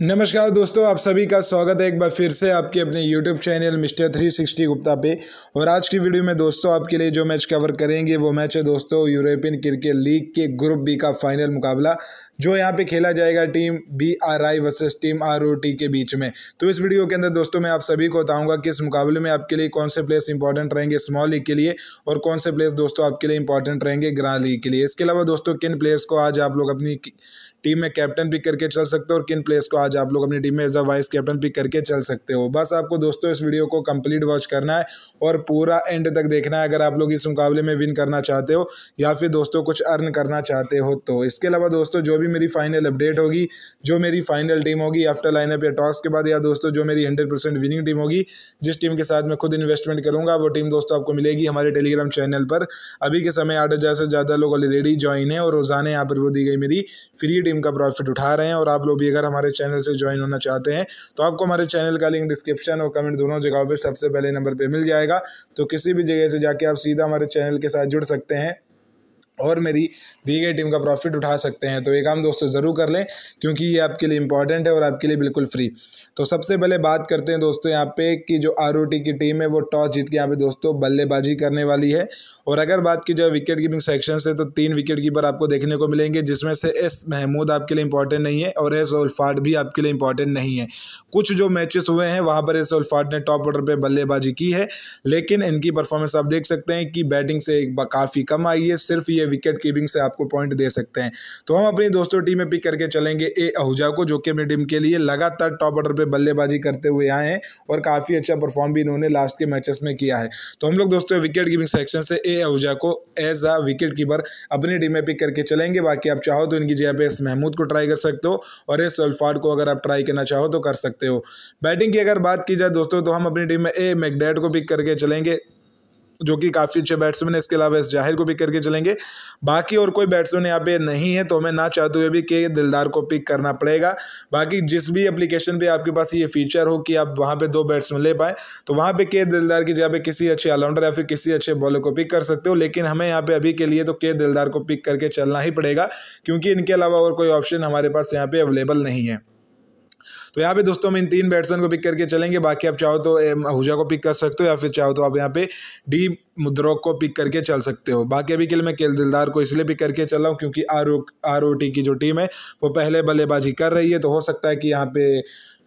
नमस्कार दोस्तों आप सभी का स्वागत है एक बार फिर से आपके अपने YouTube channel mister three sixty Gupta पे और आज की वीडियो में दोस्तों आपके लिए जो मैच कवर करेंगे वो मैच है दोस्तों यूरोपियन क्रिकेट लीग के ग्रुप बी का फाइनल मुकाबला जो यहाँ पे खेला जाएगा team B R I versus team R O T के बीच में तो इस वीडियो के अंदर दोस्तों मैं आप सभी को बताऊँगा कि इस मुकाबले में आपके लिए कौन से प्लेयर्स इंपॉर्टेंट रहेंगे स्मॉल लीग के लिए और कौन से प्लेयर्स दोस्तों आपके लिए इंपॉर्टेंट रहेंगे ग्रांड लीग के लिए इसके अलावा दोस्तों किन प्लेयर्स को आज आप लोग अपनी टीम में कैप्टन भी करके चल सकते हो और किन प्लेयर्स को आज आप लोग अपनी टीम में as a vice captain pick करके चल सकते हो बस आपको दोस्तों इस वीडियो को कंप्लीट वॉच करना है और पूरा एंड तक देखना है अगर आप लोग इस मुकाबले में विन करना चाहते हो या फिर दोस्तों कुछ अर्न करना चाहते हो तो इसके अलावा दोस्तों जो भी मेरी फाइनल अपडेट होगी जो मेरी फाइनल टीम होगी आफ्टर लाइनअप या टॉस के बाद या दोस्तों जो मेरी हंड्रेड विनिंग टीम होगी जिस टीम के साथ मैं खुद इन्वेस्टमेंट करूँगा वो टीम दोस्तों आपको मिलेगी हमारे टेलीग्राम चैनल पर अभी के समय आठ हज़ार से ज़्यादा लोग ऑलरेडी ज्वाइन है और रोज़ाना यहाँ पर वो दी गई मेरी फ्री टीम का प्रॉफिट उठा रहे हैं और आप लोग भी अगर हमारे चैनल चैनल से ज्वाइन होना चाहते हैं तो आपको हमारे चैनल का लिंक डिस्क्रिप्शन और कमेंट दोनों जगहों पर सबसे पहले नंबर पर मिल जाएगा तो किसी भी जगह से जाके आप सीधा हमारे चैनल के साथ जुड़ सकते हैं और मेरी दी गई टीम का प्रॉफिट उठा सकते हैं तो ये काम दोस्तों ज़रूर कर लें क्योंकि ये आपके लिए इंपॉर्टेंट है और आपके लिए बिल्कुल फ्री तो सबसे पहले बात करते हैं दोस्तों यहाँ पे कि जो आर की टीम है वो टॉस जीत के यहाँ पे दोस्तों बल्लेबाजी करने वाली है और अगर बात की जाए विकेट कीपिंग सेक्शन से तो तीन विकेट कीपर आपको देखने को मिलेंगे जिसमें से एस महमूद आपके लिए इंपॉर्टेंट नहीं है और एस उल्फाट भी आपके लिए इंपॉर्टेंट नहीं है कुछ जो मैचेस हुए हैं वहाँ पर एस उल्फाट ने टॉप ऑर्डर पर बल्लेबाजी की है लेकिन इनकी परफॉर्मेंस आप देख सकते हैं कि बैटिंग से काफ़ी कम आई है सिर्फ ये विकेट कीपिंग से आपको पॉइंट दे सकते हैं तो हम अपनी दोस्तों टीम में पिक करके चलेंगे ए आहूजा को जो कि अपनी टीम के लिए लगातार टॉप ऑर्डर पर बल्लेबाजी करते हुए आए हैं और काफ़ी अच्छा परफॉर्म भी इन्होंने लास्ट के मैचेस में किया है तो हम लोग दोस्तों विकेट कीपिंग सेक्शन से ए आहूजा को एज अ विकेट कीपर अपनी टीम में पिक करके चलेंगे बाकी आप चाहो तो इनकी जगह पर एस महमूद को ट्राई कर सकते हो और एस अल्फाड को अगर आप ट्राई करना चाहो तो कर सकते हो बैटिंग की अगर बात की जाए दोस्तों तो हम अपनी टीम में ए मैकडेड को पिक करके चलेंगे जो कि काफ़ी अच्छे बैट्समैन है इसके अलावा इस जाहिर को पिक करके चलेंगे बाकी और कोई बैट्समैन यहाँ पे नहीं है तो हमें ना चाहते हुए भी के दिलदार को पिक करना पड़ेगा बाकी जिस भी एप्लीकेशन पे आपके पास ये फीचर हो कि आप वहाँ पे दो बैट्समैन ले पाएँ तो वहाँ पे के दिलदार की जगह पे किसी अच्छे ऑलराउंडर या फिर किसी अच्छे बॉलर को पिक कर सकते हो लेकिन हमें यहाँ पे अभी के लिए तो के दिलदार को पिक करके चलना ही पड़ेगा क्योंकि इनके अलावा और कोई ऑप्शन हमारे पास यहाँ पर अवेलेबल नहीं है तो यहाँ पे दोस्तों हम इन तीन बैट्समैन को पिक करके चलेंगे बाकी आप चाहो तो आहूजा को पिक कर सकते हो या फिर चाहो तो आप यहाँ पे डी मुद्रोक को पिक करके चल सकते हो बाकी अभी के लिए मैं केल दिलदार को इसलिए पिक करके चल रहा हूँ क्योंकि R O R O T की जो टीम है वो पहले बल्लेबाजी कर रही है तो हो सकता है कि यहाँ पे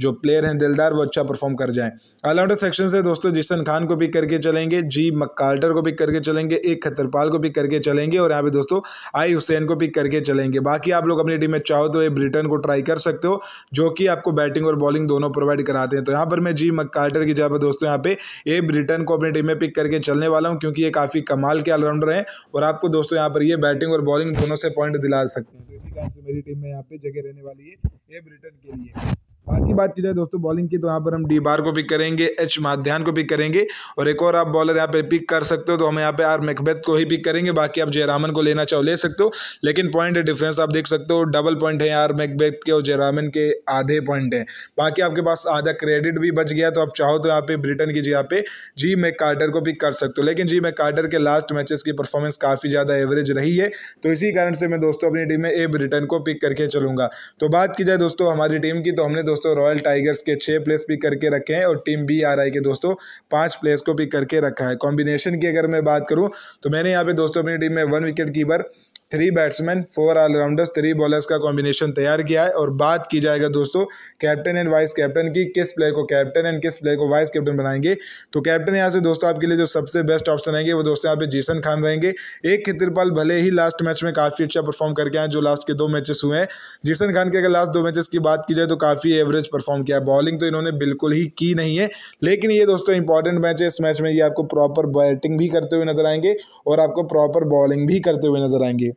जो प्लेयर हैं दिलदार वो अच्छा परफॉर्म कर जाएँ ऑलराउंडर सेक्शन से दोस्तों जिसन खान को भी करके चलेंगे जी मक्काल्टर को भी करके चलेंगे एक खतरपाल को भी करके चलेंगे और यहाँ पे दोस्तों आई हुसैन को भी करके चलेंगे बाकी आप लोग अपनी टीम में चाहो तो ये ब्रिटेन को ट्राई कर सकते हो जो कि आपको बैटिंग और बॉलिंग दोनों प्रोवाइड कराते हैं तो यहाँ पर मैं जी मक्काल्टर की जगह पर दोस्तों यहाँ पे ए ब्रिटेन को अपनी टीम में पिक करके चलने वाला हूँ क्योंकि ये काफ़ी कमाल के ऑलराउंडर हैं और आपको दोस्तों यहाँ पर ये बैटिंग और बॉलिंग दोनों से पॉइंट दिला सकते हैं तो इसी कारण से मेरी टीम में यहाँ पर जगह रहने वाली है ए ब्रिटेन के लिए बाकी बात की जाए दोस्तों बॉलिंग की तो यहाँ पर हम डी बार को पिक करेंगे एच माध्यान को पिक करेंगे और एक और आप बॉलर यहाँ पे पिक कर सकते हो तो हम यहाँ पे आर मेकबेथ को ही पिक करेंगे बाकी आप जयरामन को लेना चाहो ले सकते हो लेकिन पॉइंट डिफरेंस आप देख सकते हो डबल पॉइंट है आर मेकबेथ के और जयरामन के आधे पॉइंट हैं बाकी आपके पास आधा क्रेडिट भी बच गया तो आप चाहो तो यहाँ पे ब्रिटेन की जगह पे जी मैक कार्टर को पिक कर सकते हो लेकिन जी मैक कार्टर के लास्ट मैचेस की परफॉर्मेंस काफ़ी ज़्यादा एवरेज रही है तो इसी कारण से मैं दोस्तों अपनी टीम में ए ब्रिटेन को पिक करके चलूँगा तो बात की जाए दोस्तों हमारी टीम की तो हमने दोस्तों रॉयल टाइगर्स के छः प्लेस भी करके रखे हैं और टीम बी आर आई के दोस्तों पाँच प्लेस को भी करके रखा है कॉम्बिनेशन की अगर मैं बात करूँ तो मैंने यहाँ पे दोस्तों अपनी टीम में one wicket keeper three batsman four allrounders three bowlers का कॉम्बिनेशन तैयार किया है और बात की जाएगा दोस्तों कैप्टन एंड वाइस कैप्टन की किस प्लेयर को कैप्टन एंड किस प्लेयर को वाइस कैप्टन बनाएंगे तो कैप्टन यहाँ से दोस्तों आपके लिए जो सबसे बेस्ट ऑप्शन रहेंगे वो दोस्तों यहाँ पे जीसन खान रहेंगे एक खितरपाल भले ही लास्ट मैच में काफ़ी अच्छा परफॉर्म करके आए जो लास्ट के दो मैचेस हुए हैं जीसन खान के अगर लास्ट दो मैचेस की बात की जाए तो काफ़ी एवरेज परफॉर्म किया बॉलिंग तो इन्होंने बिल्कुल ही की नहीं है लेकिन ये दोस्तों इंपॉर्टेंट मैच है इस मैच में ये आपको प्रॉपर बैटिंग भी करते हुए नजर आएंगे और आपको प्रॉपर बॉलिंग भी करते हुए नजर आएंगे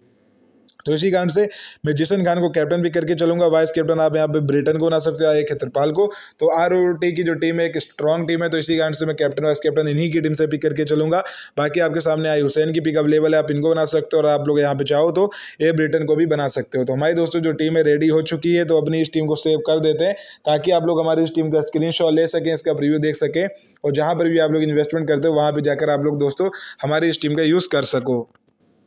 तो इसी कारण से मैं जिसन खान को कैप्टन भी करके चलूंगा वाइस कैप्टन आप यहाँ पे ब्रिटेन को बना सकते हो एक खेतरपाल को तो आर की जो टीम है एक स्ट्रॉन्ग टीम है तो इसी कारण से मैं कैप्टन वाइस कैप्टन इन्हीं की टीम से पिक करके चलूंगा बाकी आपके सामने आई हुसैन की पिक अवेलेबल है आप इनको बना सकते हो और आप लोग यहाँ पे चाहो तो ए ब्रिटेन को भी बना सकते हो तो हमारी दोस्तों जो टीम है रेडी हो चुकी है तो अपनी इस टीम को सेव कर देते हैं ताकि आप लोग हमारी इस टीम का स्क्रीन ले सकें इसका रिव्यू देख सकें और जहाँ पर भी आप लोग इन्वेस्टमेंट करते हो वहाँ पर जाकर आप लोग दोस्तों हमारी इस टीम का यूज़ कर सको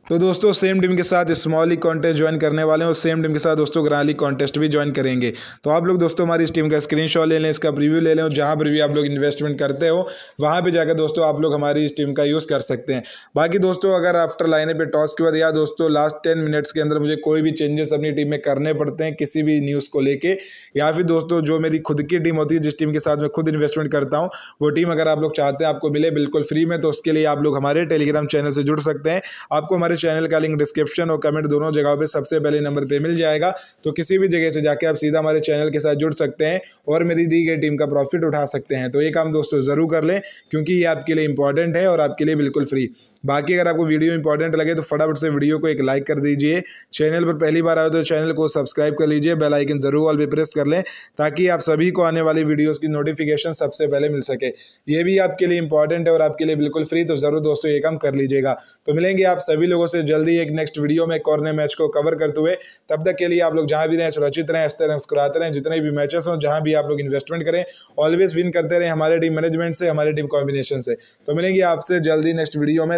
तो दोस्तों सेम टीम के साथ स्मॉल लीग कॉन्टेस्ट ज्वाइन करने वाले हैं और सेम टीम के साथ दोस्तों ग्रांड लीग कॉन्टेस्ट भी ज्वाइन करेंगे तो आप लोग दोस्तों हमारी इस टीम का स्क्रीनशॉट ले लें इसका प्रीव्यू ले लें और जहाँ पर भी आप लोग इन्वेस्टमेंट करते हो वहाँ पे जाकर दोस्तों आप लोग हमारी इस टीम का यूज़ कर सकते हैं बाकी दोस्तों अगर आफ्टर लाइने पर टॉस के बाद या दोस्तों लास्ट टेन मिनट्स के अंदर मुझे कोई भी चेंजेस अपनी टीम में करने पड़ते हैं किसी भी न्यूज़ को लेकर या फिर दोस्तों जो मेरी खुद की टीम होती है जिस टीम के साथ मैं खुद इन्वेस्टमेंट करता हूँ वो टीम अगर आप लोग चाहते हैं आपको मिले बिल्कुल फ्री में तो उसके लिए आप लोग हमारे टेलीग्राम चैनल से जुड़ सकते हैं आपको हमारे चैनल का लिंक डिस्क्रिप्शन और कमेंट दोनों जगहों पर सबसे पहले नंबर पर मिल जाएगा तो किसी भी जगह से जाके आप सीधा हमारे चैनल के साथ जुड़ सकते हैं और मेरी दी गई टीम का प्रॉफिट उठा सकते हैं तो ये काम दोस्तों ज़रूर कर लें क्योंकि ये आपके लिए इंपॉर्टेंट है और आपके लिए बिल्कुल फ्री बाकी अगर आपको वीडियो इंपॉर्टेंट लगे तो फटाफट से वीडियो को एक लाइक कर दीजिए चैनल पर पहली बार आए तो चैनल को सब्सक्राइब कर लीजिए बेल आइकन ज़रूर ऑल भी प्रेस कर लें ताकि आप सभी को आने वाली वीडियोज़ की नोटिफिकेशन सबसे पहले मिल सके ये भी आपके लिए इंपॉर्टेंट है और आपके लिए बिल्कुल फ्री तो ज़रूर दोस्तों ये काम कर लीजिएगा तो मिलेंगे आप सभी लोगों से जल्दी एक नेक्स्ट वीडियो में कॉर्नर मैच को कवर करते हुए तब तक के लिए आप लोग जहाँ भी रहें सुरक्षित रहें हंसते रहें मुस्कुराते रहें जितने भी मैचेस हों जहाँ भी आप लोग इन्वेस्टमेंट करें ऑलवेज विन करते रहें हमारे टीम मैनेजमेंट से हमारे टीम कॉम्बिनेशन से तो मिलेंगे आपसे जल्दी नेक्स्ट वीडियो में